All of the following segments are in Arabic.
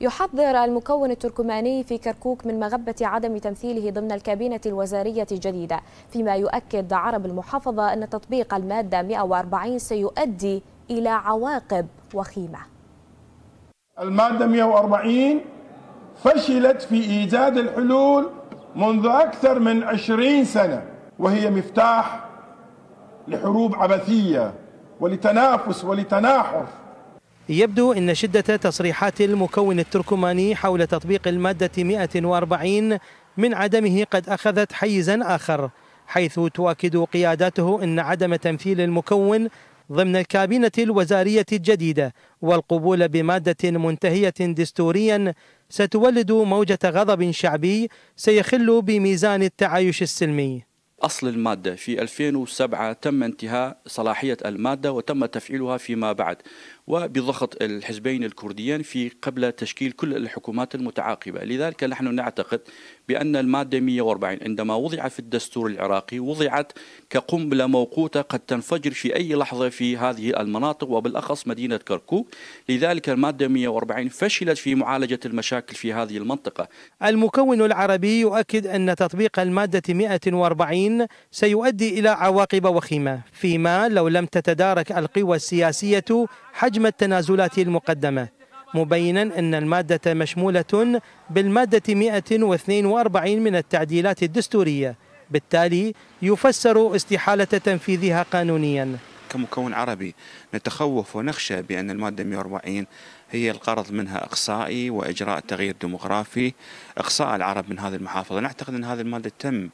يحذر المكون التركماني في كركوك من مغبة عدم تمثيله ضمن الكابينة الوزارية الجديدة فيما يؤكد عرب المحافظة أن تطبيق المادة 140 سيؤدي إلى عواقب وخيمة المادة 140 فشلت في إيجاد الحلول منذ أكثر من 20 سنة وهي مفتاح لحروب عبثية ولتنافس ولتناحر يبدو أن شدة تصريحات المكون التركماني حول تطبيق المادة 140 من عدمه قد أخذت حيزا آخر حيث تؤكد قياداته أن عدم تمثيل المكون ضمن الكابينة الوزارية الجديدة والقبول بمادة منتهية دستوريا ستولد موجة غضب شعبي سيخل بميزان التعايش السلمي أصل المادة في 2007 تم انتهاء صلاحية المادة وتم تفعيلها فيما بعد وبضغط الحزبين الكرديين في قبل تشكيل كل الحكومات المتعاقبة لذلك نحن نعتقد بأن المادة 140 عندما وضعت في الدستور العراقي وضعت كقنبلة موقوتة قد تنفجر في أي لحظة في هذه المناطق وبالأخص مدينة كركوك لذلك المادة 140 فشلت في معالجة المشاكل في هذه المنطقة المكون العربي يؤكد أن تطبيق المادة 140 سيؤدي إلى عواقب وخيمة فيما لو لم تتدارك القوى السياسية حجم التنازلات المقدمة مبينا أن المادة مشمولة بالمادة 142 من التعديلات الدستورية بالتالي يفسر استحالة تنفيذها قانونياً كمكون عربي نتخوف ونخشى بأن المادة 140 هي القرض منها إقصائي وإجراء تغيير ديموغرافي إقصاء العرب من هذه المحافظة نعتقد أن هذه المادة تم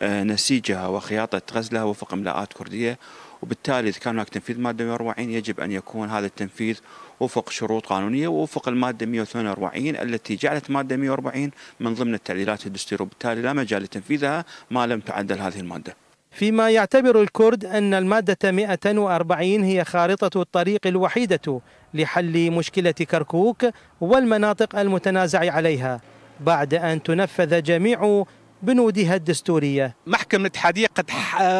آه، نسيجها وخياطة غزلها وفق إملاءات كردية وبالتالي إذا كان هناك تنفيذ مادة 140 يجب أن يكون هذا التنفيذ وفق شروط قانونية ووفق المادة 142 التي جعلت مادة 140 من ضمن التعديلات الدستورية وبالتالي لا مجال لتنفيذها ما لم تعدل هذه المادة فيما يعتبر الكرد أن المادة 140 هي خارطة الطريق الوحيدة لحل مشكلة كركوك والمناطق المتنازع عليها بعد أن تنفذ جميع بنودها الدستورية محكمة الاتحادية قد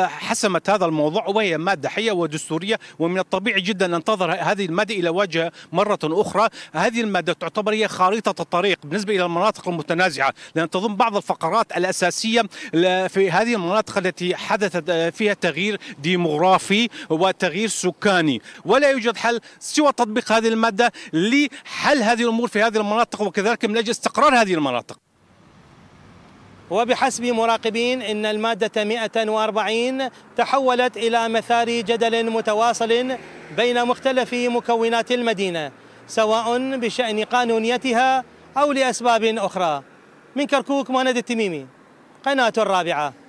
حسمت هذا الموضوع وهي مادة حية ودستورية ومن الطبيعي جدا أن تظهر هذه المادة إلى وجه مرة أخرى هذه المادة تعتبر هي خريطة الطريق بالنسبة إلى المناطق المتنازعة لأن تضم بعض الفقرات الأساسية في هذه المناطق التي حدثت آه، فيها تغيير ديموغرافي وتغيير سكاني ولا يوجد حل سوى تطبيق هذه المادة لحل هذه الأمور في هذه المناطق وكذلك من أجل استقرار هذه المناطق وبحسب مراقبين إن المادة 140 تحولت إلى مثار جدل متواصل بين مختلف مكونات المدينة سواء بشأن قانونيتها أو لأسباب أخرى من كركوك مهند التميمي قناة الرابعة